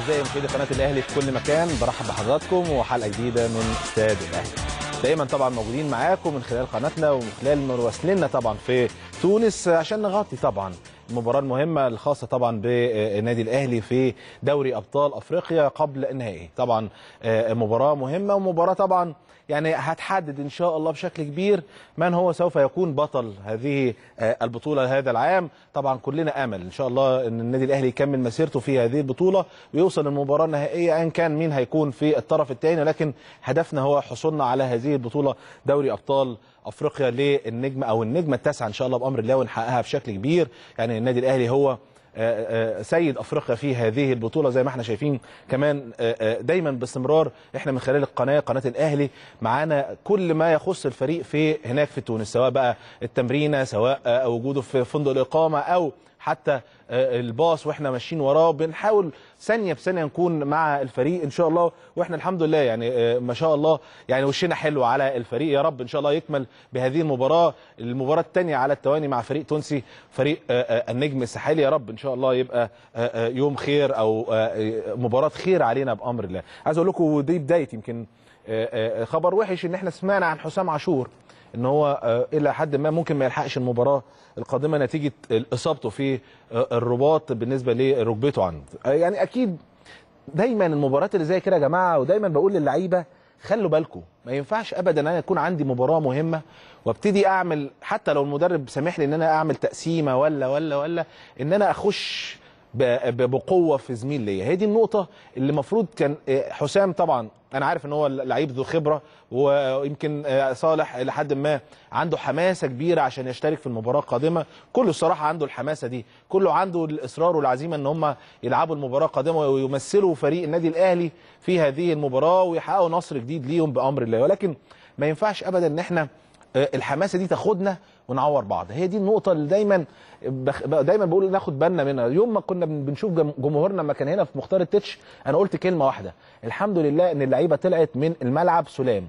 اعزائي مشاهدي قناه الاهلي في كل مكان برحب بحضراتكم وحلقه جديده من استاد الاهلي دايما طبعا موجودين معاكم من خلال قناتنا ومن خلال مراسلنا طبعا في تونس عشان نغطي طبعا المباراة المهمة الخاصة طبعا بالنادي الأهلي في دوري أبطال أفريقيا قبل النهائي طبعا آه، مباراة مهمة ومباراة طبعا يعني هتحدد إن شاء الله بشكل كبير من هو سوف يكون بطل هذه آه، البطولة هذا العام طبعا كلنا أمل إن شاء الله أن النادي الأهلي يكمل مسيرته في هذه البطولة ويوصل للمباراة النهائية أن كان مين هيكون في الطرف الثاني لكن هدفنا هو حصولنا على هذه البطولة دوري أبطال أفريقيا للنجم أو النجمة التاسعة إن شاء الله بأمر الله ونحققها بشكل كبير يعني النادي الأهلي هو آه، آه، سيد افريقيا في هذه البطوله زي ما احنا شايفين كمان آه، دايما باستمرار احنا من خلال القناه قناه الاهلي معانا كل ما يخص الفريق في هناك في تونس سواء بقى التمرينه سواء وجوده في فندق الاقامه او حتى آه، الباص واحنا ماشيين وراه بنحاول ثانيه بثانيه نكون مع الفريق ان شاء الله واحنا الحمد لله يعني آه، ما شاء الله يعني وشنا حلو على الفريق يا رب ان شاء الله يكمل بهذه المباراه المباراه الثانيه على التواني مع فريق تونسي فريق آه، النجم الساحلي يا رب ان شاء الله يبقى يوم خير او مباراه خير علينا بامر الله عايز اقول لكم ودي بدايه يمكن خبر وحش ان احنا سمعنا عن حسام عاشور ان هو آه، الى حد ما ممكن ما يلحقش المباراه القادمه نتيجه اصابته في آه، الرباط بالنسبه لركبته عند آه، يعني اكيد دايما المباريات اللي زي كده يا جماعه ودايما بقول للعيبه خلوا بالكم ما ينفعش ابدا انا يكون عندي مباراه مهمه وابتدي اعمل حتى لو المدرب سامح لي ان انا اعمل تقسيمه ولا ولا ولا ان انا اخش بقوه في زميل ليا هي دي النقطه اللي المفروض كان آه، حسام طبعا انا عارف ان هو لعيب ذو خبره ويمكن آه، صالح لحد ما عنده حماسه كبيره عشان يشترك في المباراه القادمه كله الصراحه عنده الحماسه دي كله عنده الاصرار والعزيمه ان هم يلعبوا المباراه القادمه ويمثلوا فريق النادي الاهلي في هذه المباراه ويحققوا نصر جديد ليهم بامر الله ولكن ما ينفعش ابدا ان احنا آه، الحماسه دي تاخدنا ونعور بعض هي دي النقطه اللي دايما بخ... دايما بقول ناخد بالنا منها يوم ما كنا بنشوف جمهورنا لما كان هنا في مختار التتش انا قلت كلمه واحده الحمد لله ان اللعيبه طلعت من الملعب سلام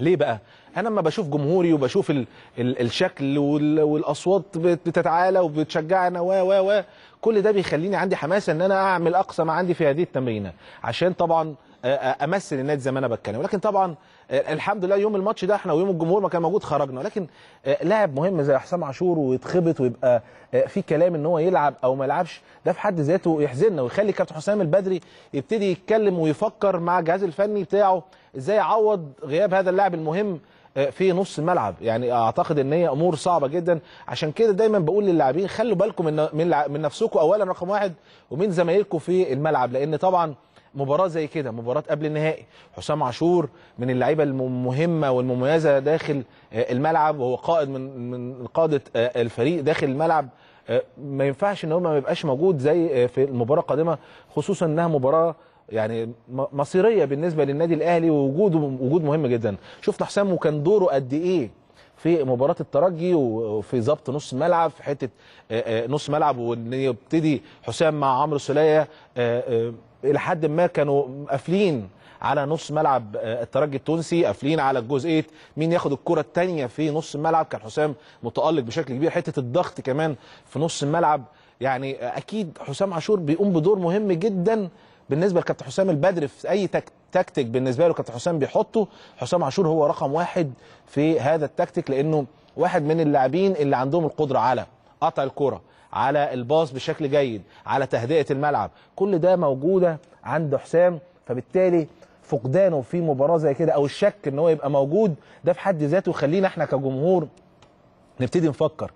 ليه بقى انا لما بشوف جمهوري وبشوف ال ال الشكل وال والاصوات بتتعالى وبتشجعنا و و و كل ده بيخليني عندي حماسه ان انا اعمل اقصى ما عندي في هذه التمرينه عشان طبعا امثل النادي زي ما انا بتكلم ولكن طبعا الحمد لله يوم الماتش ده احنا ويوم الجمهور ما كان موجود خرجنا ولكن لاعب مهم زي حسام عاشور ويتخبط ويبقى في كلام ان هو يلعب او ما يلعبش ده في حد ذاته يحزننا ويخلي كابتن حسام البدري يبتدي يتكلم ويفكر مع الجهاز الفني بتاعه ازاي يعوض غياب هذا اللاعب المهم في نص الملعب يعني اعتقد ان هي امور صعبه جدا عشان كده دايما بقول للاعبين خلوا بالكم من من نفسكم اولا رقم واحد ومن زمايلكم في الملعب لان طبعا مباراه زي كده مباراه قبل النهائي حسام عاشور من اللعيبه المهمه والمميزه داخل آه، الملعب وهو قائد من من قاده آه، الفريق داخل الملعب آه، ما ينفعش ان هو ما يبقاش موجود زي في المباراه القادمه خصوصا انها مباراه يعني مصيريه بالنسبه للنادي الاهلي ووجوده وجود مهم جدا شفنا حسام وكان دوره قد ايه في مباراه الترجي وفي ضبط نص ملعب في حته نص ملعب وان يبتدي حسام مع عمرو سليه الى حد ما كانوا قافلين على نص ملعب آه، الترجي التونسي قافلين على الجزئيه مين ياخد الكره الثانيه في نص الملعب كان حسام متالق بشكل كبير حته الضغط كمان في نص الملعب يعني اكيد حسام عاشور بيقوم بدور مهم جدا بالنسبه لكابتن حسام البدر في اي تكتيك بالنسبه له كابتن حسام بيحطه حسام عاشور هو رقم واحد في هذا التكتيك لانه واحد من اللاعبين اللي عندهم القدره على قطع الكره على الباص بشكل جيد على تهدئه الملعب كل ده موجوده عند حسام فبالتالي فقدانه في مباراه زي كده او الشك ان هو يبقى موجود ده في حد ذاته يخلينا احنا كجمهور نبتدي نفكر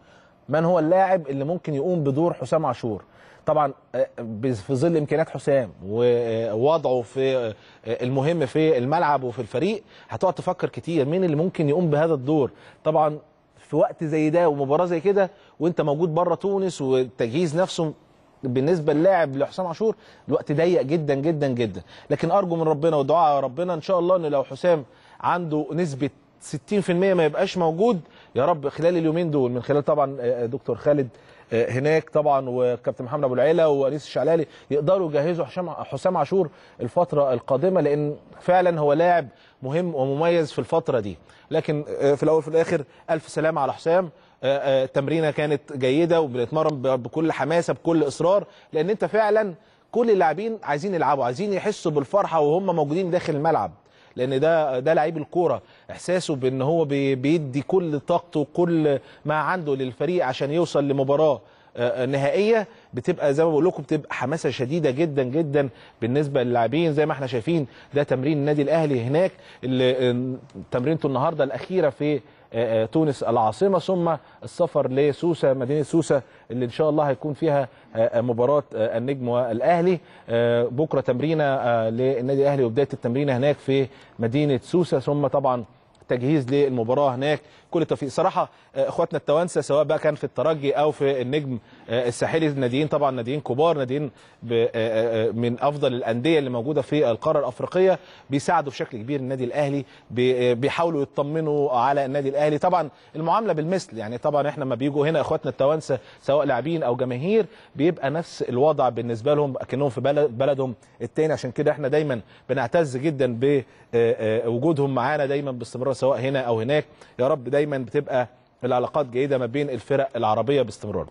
من هو اللاعب اللي ممكن يقوم بدور حسام عاشور طبعا آه، آه، في ظل امكانيات حسام ووضعه آه، في المهم في الملعب وفي الفريق هتقعد تفكر كتير مين اللي ممكن يقوم بهذا الدور طبعا في وقت زي ده ومباراه زي كده وانت موجود بره تونس والتجهيز نفسه بالنسبه للاعب لحسام عاشور الوقت ضيق جدا جدا جدا لكن ارجو من ربنا ودعاء ربنا ان شاء الله ان لو حسام عنده نسبه 60% ما يبقاش موجود يا رب خلال اليومين دول من خلال طبعا آه، آه، دكتور خالد هناك طبعا وكابتن محمد ابو العيله وانيس الشعلالي يقدروا يجهزوا حسام حسام عاشور الفتره القادمه لان فعلا هو لاعب مهم ومميز في الفتره دي لكن آه، في الاول وفي الاخر الف سلامه على حسام آه، آه، التمرينه كانت جيده وبنتمرن بكل حماسه بكل اصرار لان انت فعلا كل اللاعبين عايزين يلعبوا عايزين يحسوا بالفرحه وهم موجودين داخل الملعب لان ده ده لعيب الكوره احساسه بان هو بيدي كل طاقته وكل ما عنده للفريق عشان يوصل لمباراه آه، آه، نهائيه بتبقى زي ما بقول لكم بتبقى حماسه شديده جدا جدا بالنسبه للاعبين زي ما احنا شايفين ده تمرين النادي الاهلي هناك اللي آه، تمرينته النهارده الاخيره في تونس العاصمه ثم السفر لسوسه مدينه سوسه اللي ان شاء الله هيكون فيها مباراه النجم والاهلي بكره تمرينه للنادي الاهلي وبدايه التمرين هناك في مدينه سوسه ثم طبعا تجهيز للمباراه هناك كل التوفيق صراحه آه، اخواتنا التوانسه سواء بقى كان في الترجي او في النجم آه، الساحلي الناديين طبعا ناديين كبار ناديين آه، من افضل الانديه اللي موجوده في القاره الافريقيه بيساعدوا بشكل كبير النادي الاهلي بيحاولوا يطمنوا على النادي الاهلي طبعا المعامله بالمثل يعني طبعا احنا لما بيجوا هنا اخواتنا التوانسه سواء لاعبين او جماهير بيبقى نفس الوضع بالنسبه لهم اكنهم في بلد بلدهم التاني عشان كده احنا دايما بنعتز جدا بوجودهم معانا دايما باستمرار سواء هنا او هناك يا رب دايما دايما بتبقى العلاقات جيده ما بين الفرق العربيه باستمرار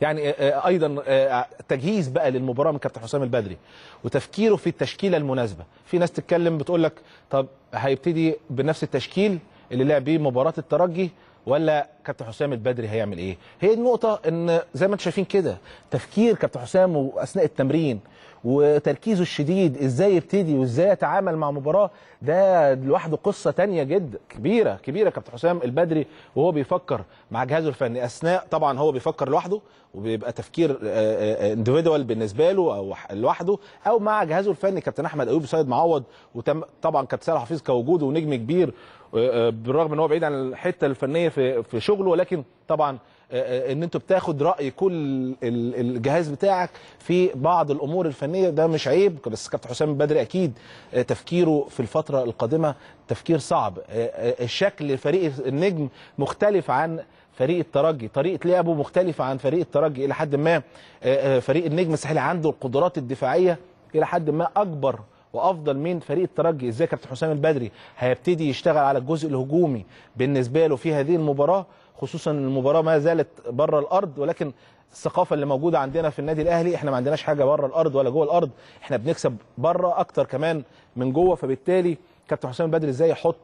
يعني آه، آه، ايضا آه، تجهيز بقى للمباراه من كابتن حسام البدري وتفكيره في التشكيله المناسبه في ناس تتكلم بتقول لك طب هيبتدي بنفس التشكيل اللي لعب بيه مباراه الترجي ولا كابتن حسام البدري هيعمل ايه هي النقطه ان زي ما انتم شايفين كده تفكير كابتن حسام واثناء التمرين وتركيزه الشديد ازاي يبتدي وازاي يتعامل مع مباراه ده لوحده قصه تانية جدا كبيره كبيره كابتن حسام البدري وهو بيفكر مع جهازه الفني اثناء طبعا هو بيفكر لوحده وبيبقى تفكير اندفيدوال آه، آه، بالنسبه له او لوحده او مع جهازه الفني كابتن احمد ايوب سيد معوض وتم طبعا كابتن سالم حفيظ كوجوده ونجم كبير آه، بالرغم ان هو بعيد عن الحته الفنيه في شغله ولكن طبعا آه، آه، ان انت بتاخد راي كل الجهاز بتاعك في بعض الامور الفنيه ده مش عيب بس كابتن حسام بدري اكيد آه، تفكيره في الفتره القادمه تفكير صعب الشكل فريق النجم مختلف عن فريق الترجي طريقه لعبه مختلفه عن فريق الترجي الى حد ما فريق النجم الساحلي عنده القدرات الدفاعيه الى حد ما اكبر وافضل من فريق الترجي ازاي كابتن حسام البدري هيبتدي يشتغل على الجزء الهجومي بالنسبه له في هذه المباراه خصوصا المباراه ما زالت بره الارض ولكن الثقافه اللي موجوده عندنا في النادي الاهلي احنا ما عندناش حاجه بره الارض ولا جوه الارض احنا بنكسب بره اكتر كمان من جوه فبالتالي كابتن حسام البدري ازاي يحط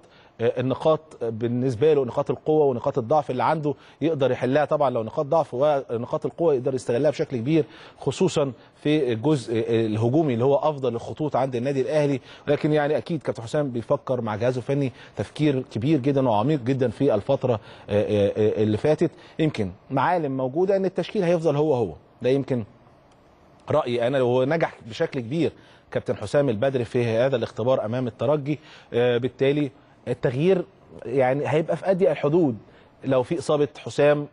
آه، النقاط بالنسبه له نقاط القوه ونقاط الضعف اللي عنده يقدر يحلها طبعا لو نقاط ضعف ونقاط القوه يقدر يستغلها بشكل كبير خصوصا في الجزء الهجومي اللي هو افضل الخطوط عند النادي الاهلي لكن يعني اكيد كابتن حسام بيفكر مع جهازه الفني تفكير كبير جدا وعميق جدا في الفتره آه، آه، اللي فاتت يمكن معالم موجوده ان التشكيل هيفضل هو هو ده يمكن رايي انا وهو نجح بشكل كبير كابتن حسام البدري في هذا الاختبار امام الترجي بالتالي التغيير يعني هيبقى في اضيق الحدود لو في اصابه حسام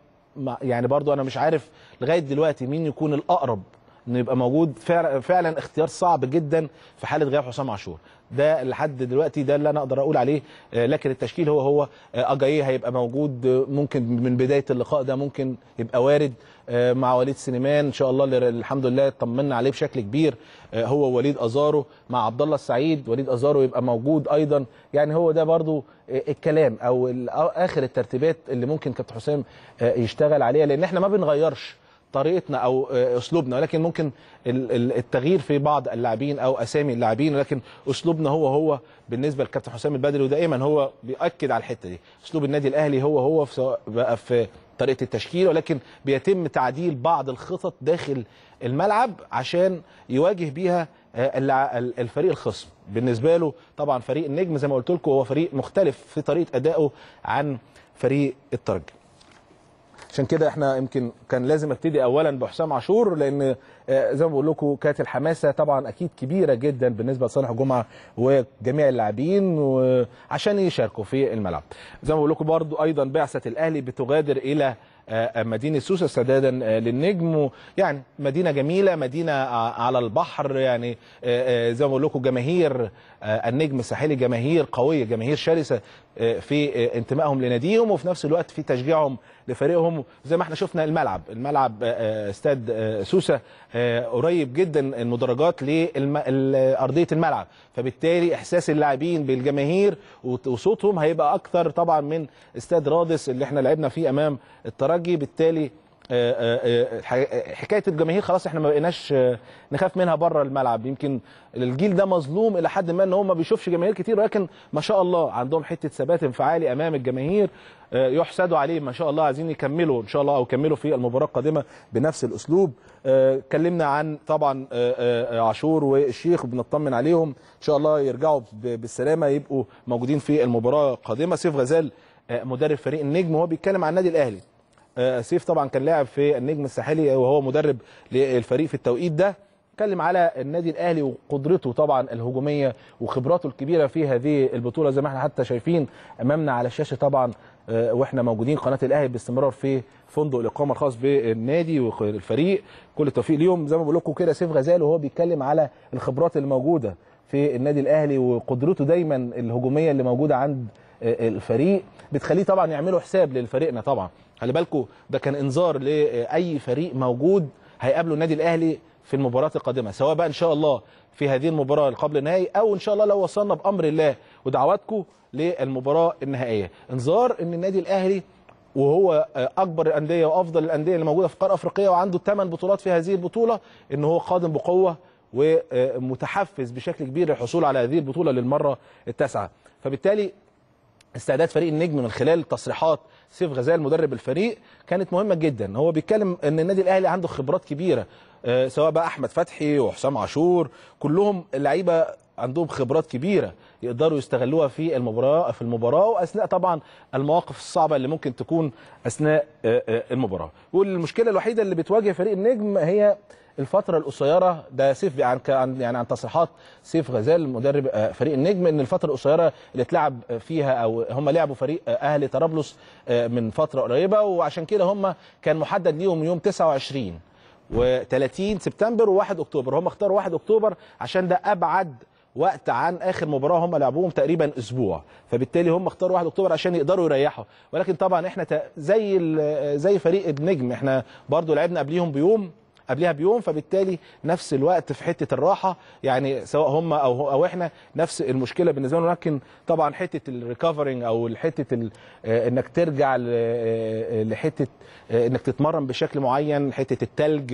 يعني برضو انا مش عارف لغايه دلوقتي مين يكون الاقرب انه يبقى موجود فعلا اختيار صعب جدا في حاله غياب حسام عاشور ده لحد دلوقتي ده اللي انا اقدر اقول عليه آه، لكن التشكيل هو هو آه، اجاي هيبقى موجود آه، ممكن من بدايه اللقاء ده ممكن يبقى وارد آه، مع وليد سليمان ان شاء الله الحمد لله اطمنا عليه بشكل كبير آه، هو وليد ازارو مع عبد الله السعيد وليد ازارو يبقى موجود ايضا يعني هو ده برضو آه، الكلام او اخر الترتيبات اللي ممكن كابتن حسام يشتغل عليها لان احنا ما بنغيرش طريقتنا او آه، اسلوبنا ولكن ممكن التغيير في بعض اللاعبين او اسامي اللاعبين ولكن اسلوبنا هو هو بالنسبه للكابتن حسام البدري ودائما هو بياكد على الحته دي اسلوب النادي الاهلي هو هو في بقى في طريقه التشكيل ولكن بيتم تعديل بعض الخطط داخل الملعب عشان يواجه بيها آه، الفريق الخصم بالنسبه له طبعا فريق النجم زي ما قلت لكم هو فريق مختلف في طريقه ادائه عن فريق الترجي عشان كده احنا يمكن كان لازم ابتدي اولا بحسام عاشور لان آه، زي ما بقول لكم كانت الحماسه طبعا اكيد كبيره جدا بالنسبه لصالح جمعه وجميع اللاعبين عشان يشاركوا في الملعب زي ما بقول لكم برده ايضا بعثه الاهلي بتغادر الى آه، مدينة سوسة سدادا آه، للنجم يعني مدينة جميلة مدينة على البحر يعني زي ما بقول لكم جماهير النجم الساحلي جماهير قوية جماهير شرسة آه، في آه، انتمائهم لناديهم وفي نفس الوقت في تشجيعهم لفريقهم زي ما احنا شفنا الملعب الملعب آه، استاد سوسه قريب جدا المدرجات لارضيه الملعب فبالتالي احساس اللاعبين بالجماهير وصوتهم هيبقى اكثر طبعا من استاد رادس اللي احنا لعبنا فيه امام الترجي بالتالي آه، آه، آه، حكايه الجماهير خلاص احنا ما بقيناش نخاف منها بره الملعب يمكن الجيل ده مظلوم الى حد ما ان هو ما بيشوفش جماهير كتير ولكن ما شاء الله عندهم حته ثبات انفعالي امام الجماهير يحسدوا عليه ما شاء الله عايزين يكملوا ان شاء الله او يكملوا في المباراه القادمه بنفس الاسلوب اتكلمنا عن طبعا عاشور والشيخ بنطمن عليهم ان شاء الله يرجعوا بالسلامه يبقوا موجودين في المباراه القادمه سيف غزال مدرب فريق النجم وهو بيتكلم عن النادي الاهلي آه، سيف طبعا كان لاعب في النجم الساحلي وهو مدرب للفريق في التوقيت ده اتكلم على النادي الاهلي وقدرته طبعا الهجوميه وخبراته الكبيره في هذه البطوله زي ما احنا حتى شايفين امامنا على الشاشه طبعا آه، واحنا موجودين قناه الاهلي باستمرار في فندق الاقامه الخاص بالنادي والفريق كل التوفيق ليهم زي ما بقول لكم كده سيف غزال وهو بيتكلم على الخبرات الموجوده في النادي الاهلي وقدرته دايما الهجوميه اللي موجوده عند آه، الفريق بتخليه طبعا يعملوا حساب للفريقنا طبعا خلي بالكم ده كان انذار لاي فريق موجود هيقابله النادي الاهلي في المباراه القادمه سواء بقى ان شاء الله في هذه المباراه قبل النهائي او ان شاء الله لو وصلنا بامر الله ودعواتكم للمباراه النهائيه انذار ان النادي الاهلي وهو آه، اكبر الانديه وافضل الانديه اللي موجوده في القاره الافريقيه وعنده 8 بطولات في هذه البطوله ان هو قادم بقوه ومتحفز بشكل كبير للحصول على هذه البطوله للمره التاسعه فبالتالي استعداد فريق النجم من خلال تصريحات سيف غزال مدرب الفريق كانت مهمه جدا هو بيتكلم ان النادي الاهلي عنده خبرات كبيره آه، سواء بقى احمد فتحي وحسام عاشور كلهم لعيبه عندهم خبرات كبيره يقدروا يستغلوها في المباراه في المباراه واثناء طبعا المواقف الصعبه اللي ممكن تكون اثناء آه، آه، المباراه والمشكله الوحيده اللي بتواجه فريق النجم هي الفتره القصيره ده سيف عن يعني عن تصريحات سيف غزال مدرب آه، فريق النجم ان الفتره القصيره اللي اتلعب فيها او هم لعبوا فريق آه، اهلي طرابلس آه، من فتره قريبه وعشان كده هم كان محدد ليهم يوم 29 و30 سبتمبر و1 اكتوبر هم اختاروا 1 اكتوبر عشان ده ابعد وقت عن اخر مباراه هم لعبوهم تقريبا اسبوع فبالتالي هم اختاروا 1 اكتوبر عشان يقدروا يريحوا ولكن طبعا احنا زي زي فريق النجم احنا برضو لعبنا قبليهم بيوم قبلها بيوم فبالتالي نفس الوقت في حته الراحه يعني سواء هم او او احنا نفس المشكله بالنسبه لهم لكن طبعا حته الريكفرنج او حته آه، انك ترجع آه، لحته آه، انك تتمرن بشكل معين حته التلج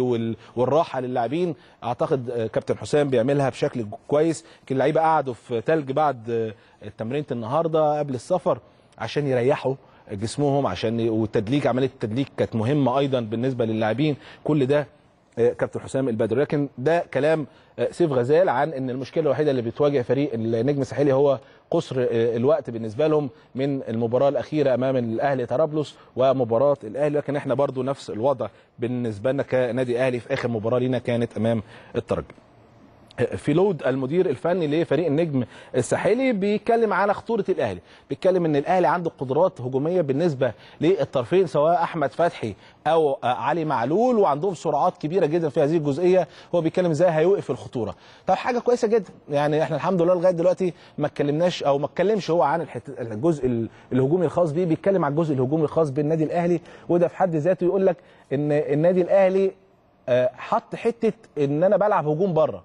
والراحه للاعبين اعتقد كابتن حسام بيعملها بشكل كويس اللعيبه قعدوا في تلج بعد تمرينه النهارده قبل السفر عشان يريحوا جسمهم عشان والتدليك عمليه التدليك كانت مهمه ايضا بالنسبه للاعبين كل ده آه، كابتن حسام البدر لكن ده كلام آه، سيف غزال عن ان المشكله الوحيده اللي بتواجه فريق النجم الساحلي هو قصر آه، الوقت بالنسبه لهم من المباراه الاخيره امام الاهلي طرابلس ومباراه الاهلي لكن احنا برضو نفس الوضع بالنسبه لنا كنادي اهلي في اخر مباراه لينا كانت امام الترجي فيلود المدير الفني لفريق النجم الساحلي بيتكلم على خطوره الاهلي بيتكلم ان الاهلي عنده قدرات هجوميه بالنسبه للطرفين سواء احمد فتحي او علي معلول وعندهم سرعات كبيره جدا في هذه الجزئيه هو بيتكلم ازاي هيوقف الخطوره طب حاجه كويسه جدا يعني احنا الحمد لله لغايه دلوقتي ما اتكلمناش او ما اتكلمش هو عن الجزء الهجومي الخاص بيه بيتكلم على الجزء الهجومي الخاص بالنادي الاهلي وده في حد ذاته يقول لك ان النادي الاهلي آه، حط حته ان انا بلعب هجوم بره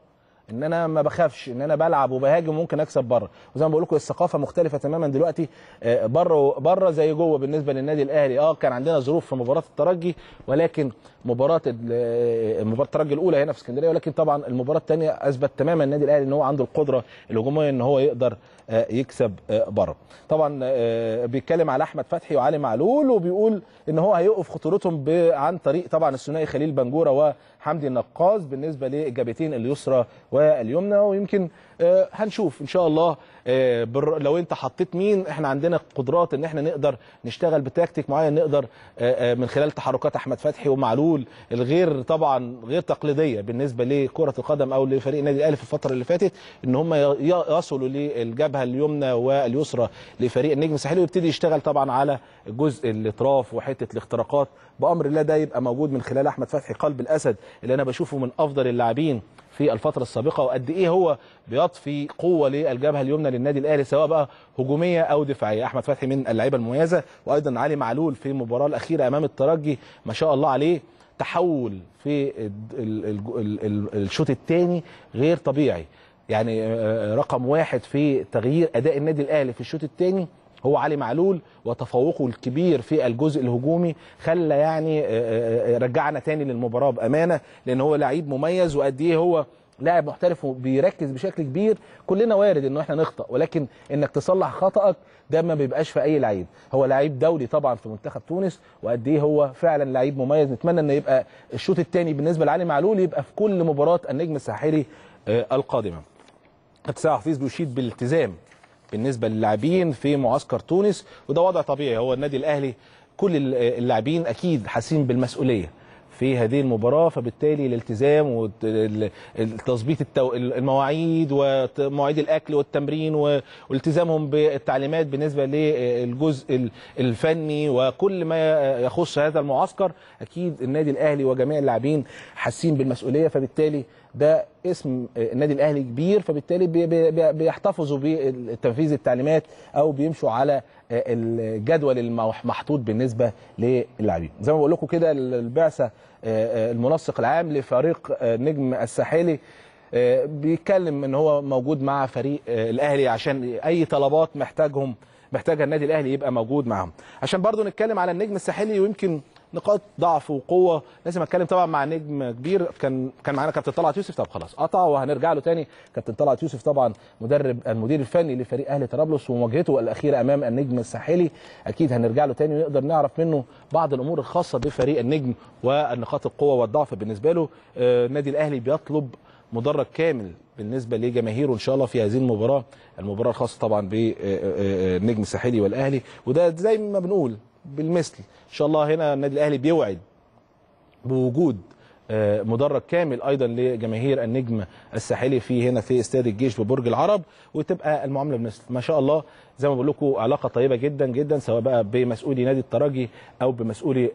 ان انا ما بخافش ان انا بلعب وبهاجم وممكن اكسب بره وزي ما بقول لكم الثقافه مختلفه تماما دلوقتي آه، بره بره زي جوه بالنسبه للنادي الاهلي اه كان عندنا ظروف في مباراه الترجي ولكن مباراه آه، مباراه الترجي الاولى هنا في اسكندريه ولكن طبعا المباراه الثانيه اثبت تماما النادي الاهلي ان هو عنده القدره الهجوميه ان هو يقدر آه، يكسب آه، بره طبعا آه، بيتكلم على احمد فتحي وعلي معلول وبيقول ان هو هيوقف خطورتهم عن طريق طبعا الثنائي خليل بنجوره وحمدي النقاز بالنسبه للجبهتين اليسرى واليمنى ويمكن آه، هنشوف ان شاء الله آه، لو انت حطيت مين احنا عندنا قدرات ان احنا نقدر نشتغل بتكتيك معين نقدر آه، من خلال تحركات احمد فتحي ومعلول الغير طبعا غير تقليديه بالنسبه لكره القدم او لفريق نادي الاهلي في الفتره اللي فاتت ان هم يصلوا للجبهه اليمنى واليسرى لفريق النجم الساحلي ويبتدي يشتغل طبعا على جزء الاطراف وحته الاختراقات بامر الله ده يبقى موجود من خلال احمد فتحي قلب الاسد اللي انا بشوفه من افضل اللاعبين في الفترة السابقة وقد إيه هو بيضفي قوة للجبهة اليمنى للنادي الأهلي سواء بقى هجومية أو دفاعية أحمد فتحي من اللعيبة المميزة وأيضا علي معلول في المباراة الأخيرة أمام الترجي ما شاء الله عليه تحول في الشوط الثاني غير طبيعي يعني آه، آه، رقم واحد في تغيير أداء النادي الأهلي في الشوط الثاني هو علي معلول وتفوقه الكبير في الجزء الهجومي خلى يعني آه، آه، آه، رجعنا تاني للمباراه بامانه لان هو لعيب مميز وقد ايه هو لاعب محترف وبيركز بشكل كبير كلنا وارد ان احنا نخطا ولكن انك تصلح خطأك ده ما بيبقاش في اي لعيب هو لعيب دولي طبعا في منتخب تونس وقد ايه هو فعلا لعيب مميز نتمنى ان يبقى الشوط الثاني بالنسبه لعلي معلول يبقى في كل مباراه النجم الساحلي القادمه حتى حفيظ بيشيد بالالتزام بالنسبه للاعبين في معسكر تونس وده وضع طبيعي هو النادي الاهلي كل اللاعبين اكيد حاسين بالمسؤوليه في هذه المباراة فبالتالي الالتزام وتظبيط المواعيد ومواعيد الأكل والتمرين والتزامهم بالتعليمات بالنسبة للجزء الفني وكل ما يخص هذا المعسكر أكيد النادي الأهلي وجميع اللاعبين حاسين بالمسؤولية فبالتالي ده اسم النادي الاهلي كبير فبالتالي بيحتفظوا بالتنفيذ التعليمات او بيمشوا على الجدول المحطوط بالنسبه للاعبين زي ما بقول لكم كده البعثه آه، آه، المنسق العام لفريق آه، نجم الساحلي بيتكلم ان هو موجود مع فريق الاهلي عشان اي طلبات محتاجهم محتاجها النادي الاهلي يبقى موجود معاهم عشان برضو نتكلم على النجم الساحلي ويمكن نقاط ضعف وقوه لازم اتكلم طبعا مع نجم كبير كان كان معانا كابتن طلعت يوسف طب خلاص قطع وهنرجع له تاني كابتن طلعت يوسف طبعا مدرب المدير الفني لفريق اهلي طرابلس ومواجهته الاخيره امام النجم الساحلي اكيد هنرجع له تاني ونقدر نعرف منه بعض الامور الخاصه بفريق النجم والنقاط القوه والضعف بالنسبه له آه، النادي الاهلي بيطلب مدرج كامل بالنسبه لجماهيره ان شاء الله في هذه المباراه المباراه الخاصه طبعا بالنجم آه، آه، الساحلي والاهلي وده زي ما بنقول بالمثل ان شاء الله هنا النادي الاهلي بيوعد بوجود آه، مدرج كامل ايضا لجماهير النجم الساحلي في هنا في استاد الجيش ببرج العرب وتبقى المعامله بمثل ما شاء الله زي ما بقول لكم علاقه طيبه جدا جدا سواء بقى بمسؤولي نادي الترجي او بمسؤولي